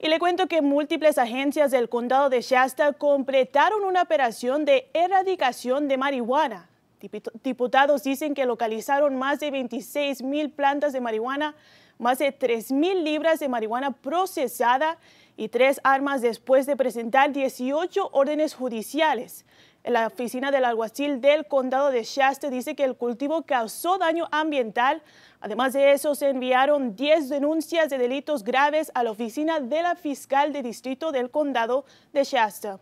Y le cuento que múltiples agencias del condado de Shasta completaron una operación de erradicación de marihuana. Diputados dicen que localizaron más de 26 mil plantas de marihuana, más de 3 mil libras de marihuana procesada y tres armas después de presentar 18 órdenes judiciales. La oficina del alguacil del condado de Shasta dice que el cultivo causó daño ambiental. Además de eso, se enviaron 10 denuncias de delitos graves a la oficina de la fiscal de distrito del condado de Shasta.